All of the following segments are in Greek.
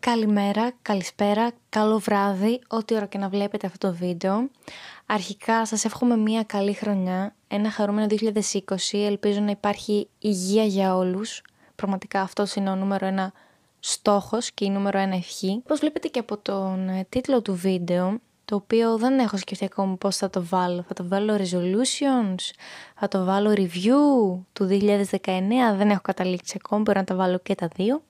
Καλημέρα, καλησπέρα, καλό βράδυ, ό,τι ώρα και να βλέπετε αυτό το βίντεο. Αρχικά σας εύχομαι μια καλή χρονιά, ένα χαρούμενο 2020, ελπίζω να υπάρχει υγεία για όλους. Πραγματικά αυτό είναι ο νούμερο ένα στόχος και η νούμερο ένα ευχή. Όπως βλέπετε και από τον ε, τίτλο του βίντεο, το οποίο δεν έχω σκεφτεί ακόμα πώς θα το βάλω. Θα το βάλω resolutions, θα το βάλω review του 2019, δεν έχω καταλήξει ακόμα, μπορώ να τα βάλω και τα δύο.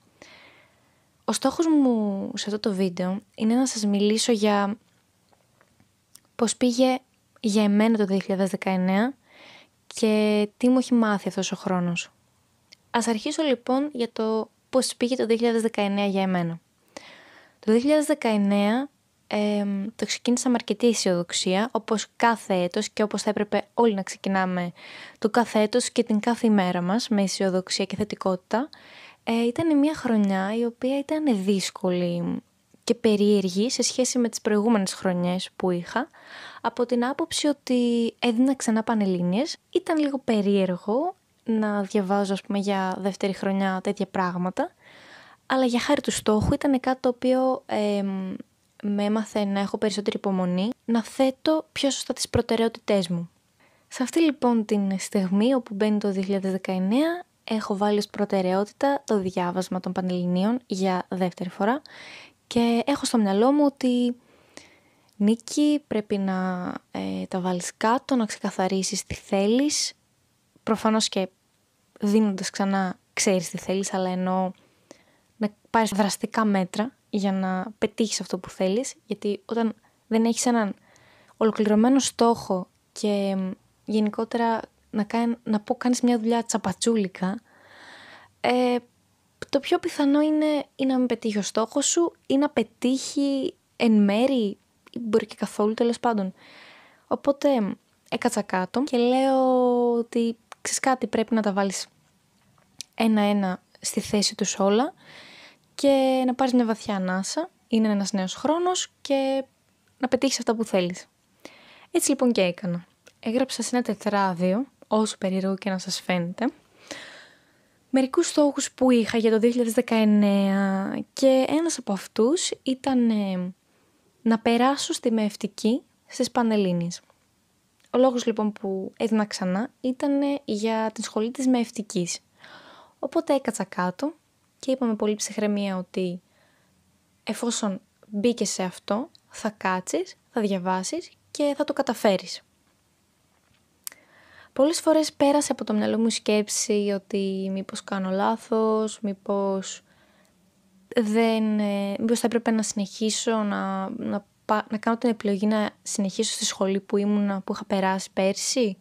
Ο στόχος μου σε αυτό το βίντεο είναι να σας μιλήσω για πώς πήγε για εμένα το 2019 και τι μου έχει μάθει αυτός ο χρόνος. Ας αρχίσω λοιπόν για το πώς πήγε το 2019 για εμένα. Το 2019 το ξεκίνησα με αρκετή αισιοδοξία, όπως κάθε έτος και όπως θα έπρεπε όλοι να ξεκινάμε το κάθε έτος και την κάθε ημέρα μας με αισιοδοξία και θετικότητα. Ε, ήταν μια χρονιά η οποία ήταν δύσκολη και περίεργη σε σχέση με τις προηγούμενες χρονιές που είχα από την άποψη ότι έδινα ξανά πανελλήνιες. Ήταν λίγο περίεργο να διαβάζω πούμε, για δεύτερη χρονιά τέτοια πράγματα αλλά για χάρη του στόχου ήταν κάτι το οποίο με έμαθε να έχω περισσότερη υπομονή να θέτω πιο σωστά τις προτεραιότητές μου. Σε αυτή λοιπόν την στιγμή όπου μπαίνει το 2019 έχω βάλει ως προτεραιότητα το διάβασμα των Πανελληνίων για δεύτερη φορά και έχω στο μυαλό μου ότι Νίκη πρέπει να ε, τα βάλεις κάτω, να ξεκαθαρίσεις τι θέλεις. Προφανώς και δίνοντας ξανά ξέρεις τι θέλεις, αλλά ενώ να πάρεις δραστικά μέτρα για να πετύχεις αυτό που θέλεις, γιατί όταν δεν έχεις έναν ολοκληρωμένο στόχο και γενικότερα να, να πω κάνεις μια δουλειά τσαπατσούλικα, ε, το πιο πιθανό είναι ή να μην πετύχει ο στόχος σου ή να πετύχει εν μέρη ή μπορεί και καθόλου τέλος πάντων. Οπότε έκατσα κάτω και λέω ότι ξέρεις κάτι πρέπει να τα βάλεις ένα-ένα στη θέση τους όλα και να πάρεις μια βαθιά ανάσα, είναι ένας νέος χρόνος και να πετύχεις αυτά που θέλεις. Έτσι λοιπόν και έκανα. Έγραψα σε ένα τετράδιο όσο περίεργο και να σας φαίνεται. Μερικούς στόχους που είχα για το 2019 και ένας από αυτούς ήταν ε, να περάσω στη μεευτική στις Πανελλήνιες. Ο λόγος λοιπόν που έδινα ξανά ήταν ε, για την σχολή της μεευτικής. Οπότε έκατσα κάτω και είπαμε πολύ ψυχραιμία ότι εφόσον μπήκες σε αυτό θα κάτσεις, θα διαβάσεις και θα το καταφέρεις πολλές φορές πέρασε από το μυαλό μου σκέψη ότι μήπως κάνω λάθος, μήπως, δεν, ε, μήπως θα έπρεπε να συνεχίσω να, να, να κάνω την επιλογή να συνεχίσω στη σχολή που ήμουν, που είχα περάσει πέρσι.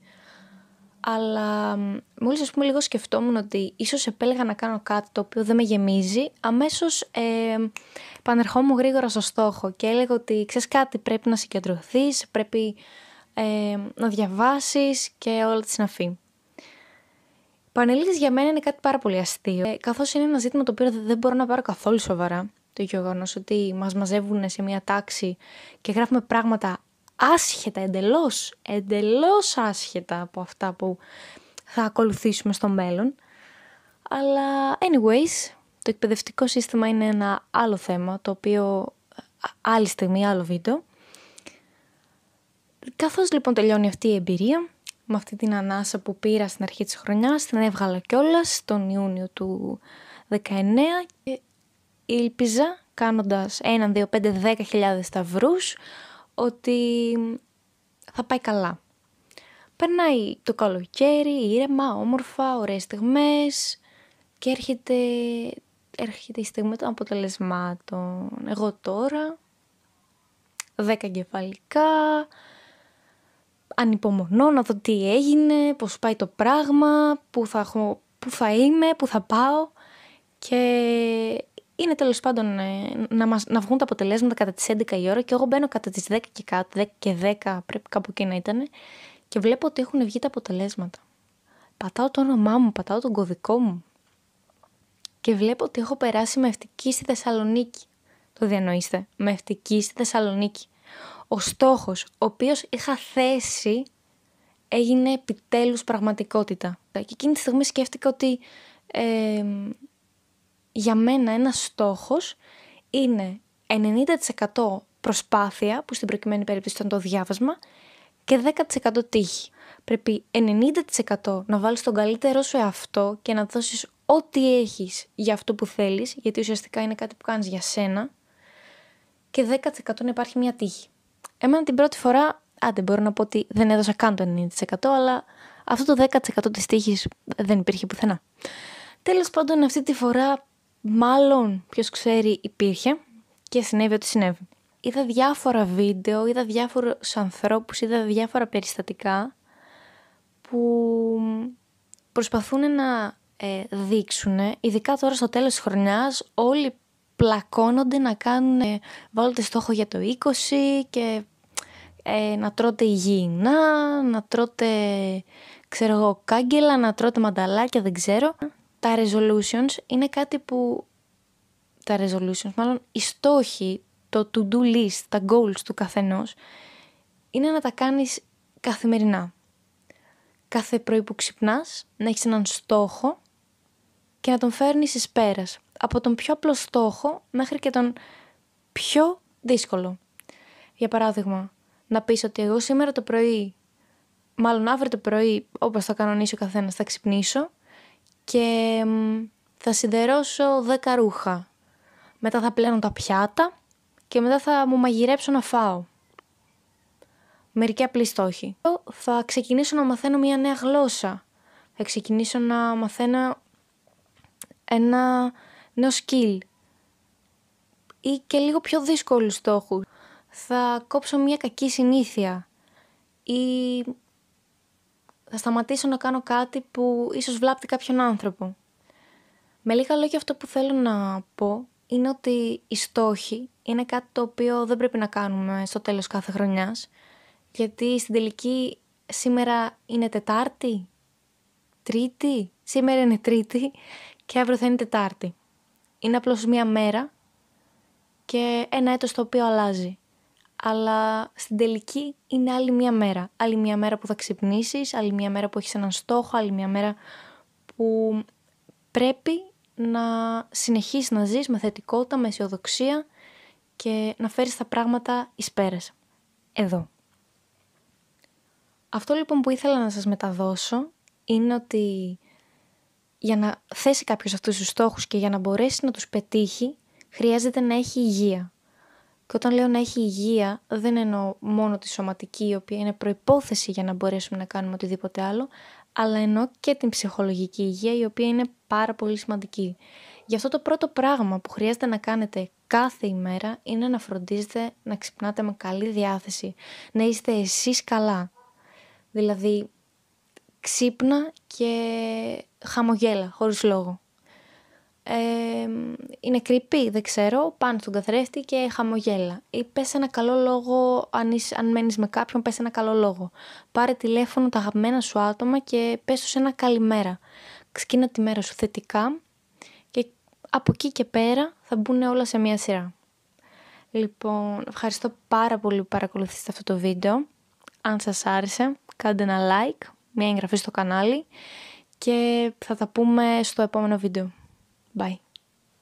Αλλά μόλις ας πούμε λίγο σκεφτόμουν ότι ίσως επέλεγα να κάνω κάτι το οποίο δεν με γεμίζει, αμέσως ε, πανερχόμουν γρήγορα στο στόχο και έλεγα ότι ξέρεις κάτι πρέπει να συγκεντρωθείς, πρέπει ε, να διαβάσεις και όλα τη συναφή. Πανελίδες για μένα είναι κάτι πάρα πολύ αστείο, ε, καθώς είναι ένα ζήτημα το οποίο δεν μπορώ να πάρω καθόλου σοβαρά. Το γεγονός ότι μας μαζεύουν σε μια τάξη και γράφουμε πράγματα άσχετα, εντελώς, εντελώς άσχετα από αυτά που θα ακολουθήσουμε στο μέλλον. Αλλά anyways, το εκπαιδευτικό σύστημα είναι ένα άλλο θέμα, το οποίο άλλη στιγμή, άλλο βίντεο. Καθώς λοιπόν τελειώνει αυτή η εμπειρία, με αυτή την ανάσα που πήρα στην αρχή της χρονιάς, την έβγαλα κιόλας τον Ιούνιο του 19 και ήλπιζα κάνοντας 1, 2, 5, 10.000 σταυρούς ότι θα πάει καλά. Περνάει το καλοκαίρι, ήρεμα, όμορφα, ωραίες στιγμές και έρχεται, έρχεται η στιγμή των αποτελεσμάτων. Εγώ τώρα, 10 κεφαλικά, ανυπομονώ να δω τι έγινε, πώς πάει το πράγμα, πού θα, πού θα είμαι, πού θα πάω και είναι τέλος πάντων ε, να, μας, να βγουν τα αποτελέσματα κατά τις 11 η ώρα και εγώ μπαίνω κατά τις 10 και κάτω, 10 και 10 πρέπει κάπου εκεί να ήταν και βλέπω ότι έχουν βγει τα αποτελέσματα. Πατάω το όνομά μου, πατάω τον κωδικό μου και βλέπω ότι έχω περάσει με ευτική στη Θεσσαλονίκη. Το διανοείστε, με ευτική στη Θεσσαλονίκη ο στόχος ο οποίος είχα θέσει έγινε επιτέλους πραγματικότητα. Και εκείνη τη στιγμή σκέφτηκα ότι για μένα ένας στόχος είναι 90% προσπάθεια, που στην προκειμένη περίπτωση ήταν το διάβασμα, και 10% τύχη. Πρέπει 90% να βάλεις τον καλύτερό σου εαυτό και να δώσεις ό,τι έχεις για αυτό που θέλεις, γιατί ουσιαστικά είναι κάτι που κάνεις για σένα, και 10% να υπάρχει μια τύχη. Εμένα την πρώτη φορά, άντε μπορώ να πω ότι δεν έδωσα καν το 90%, αλλά αυτό το 10% της τύχης δεν υπήρχε πουθενά. Τέλος πάντων αυτή τη φορά μάλλον ποιος ξέρει υπήρχε και συνέβη ό,τι συνέβη. Είδα διάφορα βίντεο, είδα διάφορους ανθρώπους, είδα διάφορα περιστατικά που προσπαθούν να ε, δείξουν, ειδικά τώρα στο τέλος της χρονιάς, όλοι πλακώνονται να κάνουν, στόχο για το 20 και ε, να τρώτε υγιεινά, να τρώτε, ξέρω εγώ, κάγκελα, να τρώτε μανταλάκια, δεν ξέρω. Τα resolutions είναι κάτι που, τα resolutions μάλλον, οι στόχοι, το to-do list, τα goals του καθενός, είναι να τα κάνεις καθημερινά. Κάθε πρωί που ξυπνάς, να έχεις έναν στόχο και να τον φέρνεις εις πέρας από τον πιο απλό στόχο μέχρι και τον πιο δύσκολο. Για παράδειγμα, να πεις ότι εγώ σήμερα το πρωί, μάλλον αύριο το πρωί, όπως θα κανονίσει ο καθένας, θα ξυπνήσω και θα σιδερώσω δέκα ρούχα. Μετά θα πλένω τα πιάτα και μετά θα μου μαγειρέψω να φάω. Μερικοί απλοί στόχοι. Θα ξεκινήσω να μαθαίνω μια νέα γλώσσα. Θα ξεκινήσω να μαθαίνω ένα νέο skill ή και λίγο πιο δύσκολους στόχους. Θα κόψω μια κακή συνήθεια ή θα σταματήσω να κάνω κάτι που ίσως βλάπτει κάποιον άνθρωπο. Με λίγα λόγια αυτό που θέλω να πω είναι ότι οι στόχοι είναι κάτι το οποίο δεν πρέπει να κάνουμε στο τέλος κάθε χρονιάς γιατί στην τελική σήμερα είναι Τετάρτη, Τρίτη, σήμερα είναι Τρίτη και αύριο θα είναι Τετάρτη. Είναι απλώς μία μέρα και ένα έτος το οποίο αλλάζει. Αλλά στην τελική είναι άλλη μία μέρα. Άλλη μία μέρα που θα ξυπνήσεις, άλλη μία μέρα που έχεις έναν στόχο, άλλη μία μέρα που πρέπει να συνεχίσεις να ζεις με θετικότητα, με αισιοδοξία και να φέρεις τα πράγματα εις πέρας. Εδώ. Αυτό λοιπόν που ήθελα να σας μεταδώσω είναι ότι για να θέσει κάποιος αυτούς τους στόχους και για να μπορέσει να τους πετύχει, χρειάζεται να έχει υγεία. Και όταν λέω να έχει υγεία, δεν εννοώ μόνο τη σωματική, η οποία είναι προπόθεση για να μπορέσουμε να κάνουμε οτιδήποτε άλλο, αλλά εννοώ και την ψυχολογική υγεία, η οποία είναι πάρα πολύ σημαντική. Γι' αυτό το πρώτο πράγμα που χρειάζεται να κάνετε κάθε ημέρα είναι να φροντίζετε να ξυπνάτε με καλή διάθεση, να είστε εσείς καλά. Δηλαδή, ξύπνα και χαμογέλα, χωρίς λόγο. Ε, είναι κρυπή, δεν ξέρω, πάνω στον καθρέφτη και χαμογέλα. Ή πες ένα καλό λόγο, αν, είσαι, αν μένεις με κάποιον, πες ένα καλό λόγο. Πάρε τηλέφωνο τα αγαπημένα σου άτομα και πες τους ένα καλημέρα. Ξεκίνα τη μέρα σου θετικά και από εκεί και πέρα θα μπουν όλα σε μία σειρά. Λοιπόν, ευχαριστώ πάρα πολύ που παρακολουθήσατε αυτό το βίντεο. Αν σας άρεσε, κάντε ένα like μια εγγραφή στο κανάλι και θα τα πούμε στο επόμενο βίντεο. Bye.